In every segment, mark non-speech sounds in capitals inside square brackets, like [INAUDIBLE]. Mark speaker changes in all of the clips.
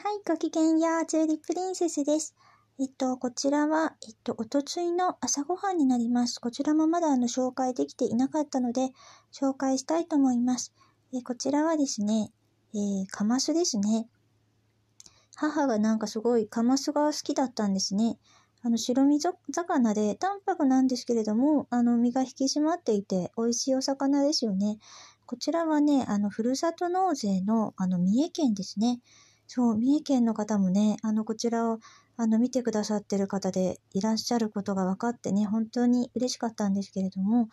Speaker 1: はい、ごきげんよう、チューリップリンセスです。えっと、こちらは、えっと、おとついの朝ごはんになります。こちらもまだあの紹介できていなかったので、紹介したいと思います。えこちらはですね、えー、カマスですね。母がなんかすごいカマスが好きだったんですね。あの白身魚で淡白なんですけれどもあの身が引き締まっていて美味しいお魚ですよね。こちらはねあのふるさと納税のあの三重県ですね。そう、三重県の方もね、あの、こちらを、あの、見てくださってる方でいらっしゃることが分かってね、本当に嬉しかったんですけれども、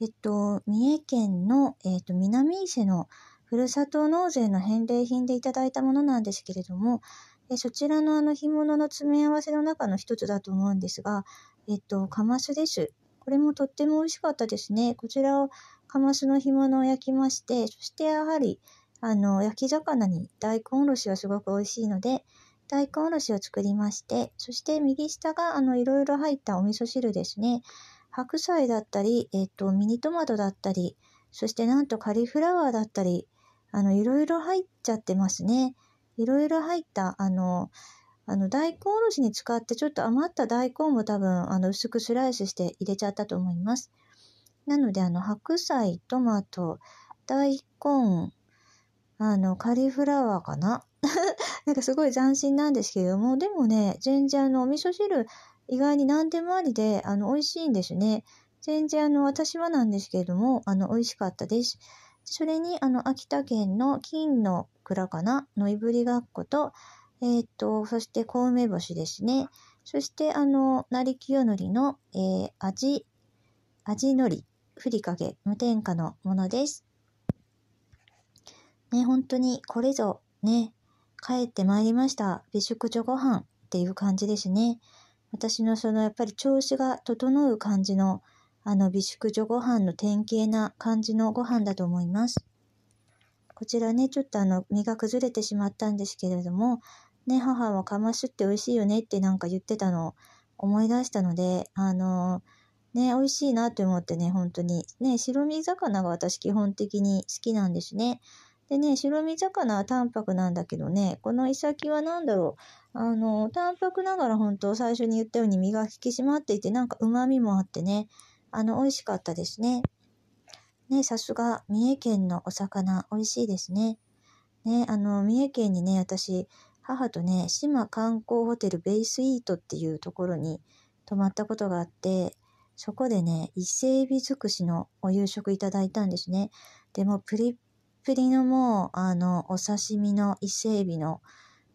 Speaker 1: えっと、三重県の、えっと、南伊勢のふるさと納税の返礼品でいただいたものなんですけれども、えそちらのあの、干物の詰め合わせの中の一つだと思うんですが、えっと、カマスです。これもとっても美味しかったですね。こちらをカマスの干物を焼きまして、そしてやはり、あの、焼き魚に大根おろしはすごく美味しいので、大根おろしを作りまして、そして右下が、あの、いろいろ入ったお味噌汁ですね。白菜だったり、えっと、ミニトマトだったり、そしてなんとカリフラワーだったり、あの、いろいろ入っちゃってますね。いろいろ入った、あの、あの、大根おろしに使ってちょっと余った大根も多分、あの、薄くスライスして入れちゃったと思います。なので、あの、白菜、トマト、大根、あの、カリフラワーかな [LAUGHS] なんかすごい斬新なんですけれども、でもね、全然あの、お味噌汁意外に何でもありで、あの、美味しいんですね。全然あの、私はなんですけれども、あの、美味しかったです。それに、あの、秋田県の金の蔵かなのいぶりがっこと、えー、っと、そして小梅干しですね。そして、あの、成清よの、えー、味、味のり、ふりかけ、無添加のものです。ね、本当にこれぞ、ね、帰ってまいりました。美食女ご飯っていう感じですね。私のそのやっぱり調子が整う感じの、あの美食女ご飯の典型な感じのご飯だと思います。こちらね、ちょっとあの、身が崩れてしまったんですけれども、ね、母はかましって美味しいよねってなんか言ってたのを思い出したので、あのー、ね、美味しいなと思ってね、本当に。ね、白身魚が私基本的に好きなんですね。でね、白身魚は淡白なんだけどね、このイサキは何だろう。あの、淡白ながら本当最初に言ったように身が引き締まっていて、なんか旨味もあってね、あの、美味しかったですね。ね、さすが、三重県のお魚、美味しいですね。ね、あの、三重県にね、私、母とね、島観光ホテルベイスイートっていうところに泊まったことがあって、そこでね、伊勢海老尽くしのお夕食いただいたんですね。でも、プリッぷりのもう、あの、お刺身の伊勢海老の、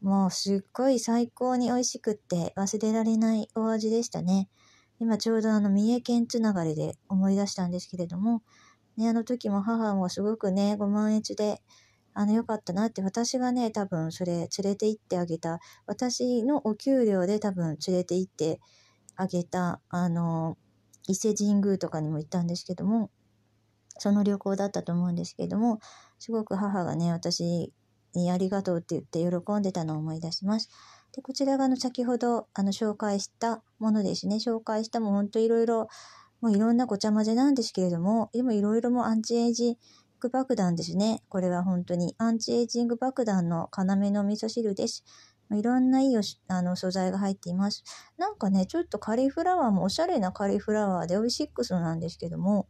Speaker 1: もうすっごい最高に美味しくって忘れられないお味でしたね。今ちょうどあの三重県つながりで思い出したんですけれども、ね、あの時も母もすごくね、ご満悦で、あの、良かったなって、私がね、多分それ連れて行ってあげた、私のお給料で多分連れて行ってあげた、あの、伊勢神宮とかにも行ったんですけども、その旅行だったと思うんですけどもすごく母がね私にありがとうって言って喜んでたのを思い出します。でこちらがあの先ほどあの紹介したものですね紹介したもほんといろいろもういろんなごちゃ混ぜなんですけれどももいろいろもアンチエイジング爆弾ですねこれは本当にアンチエイジング爆弾の要の味噌汁です。いろんないいあの素材が入っています。なんかね、ちょっとカリフラワーもおしゃれなカリフラワーでオイシックスなんですけども、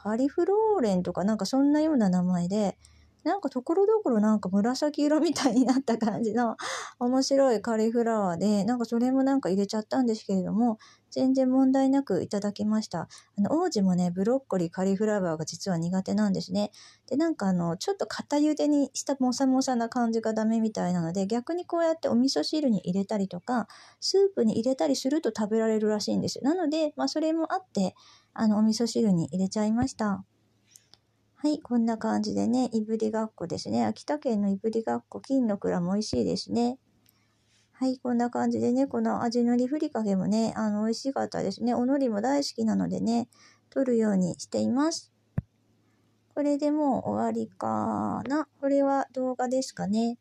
Speaker 1: カリフローレンとかなんかそんなような名前で、なんかところどころなんか紫色みたいになった感じの [LAUGHS] 面白いカリフラワーで、なんかそれもなんか入れちゃったんですけれども、全然問題なくいただきました。あの、王子もね、ブロッコリー、カリフラワーが実は苦手なんですね。で、なんかあの、ちょっと片茹でにしたもさもさな感じがダメみたいなので、逆にこうやってお味噌汁に入れたりとか、スープに入れたりすると食べられるらしいんですよ。なので、まあそれもあって、あの、お味噌汁に入れちゃいました。はい、こんな感じでね、いぶりがっこですね。秋田県のいぶりがっこ、金の蔵も美味しいですね。はい、こんな感じでね、この味のりふりかけもね、あの、美味しかったですね。おのりも大好きなのでね、取るようにしています。これでもう終わりかな。これは動画ですかね。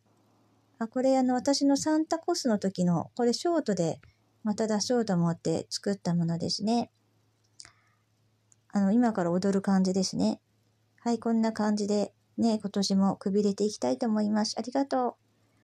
Speaker 1: あ、これあの、私のサンタコスの時の、これショートでまた出そうと思って作ったものですね。あの、今から踊る感じですね。はい、こんな感じで、ね、今年もくびれていきたいと思います。ありがとう。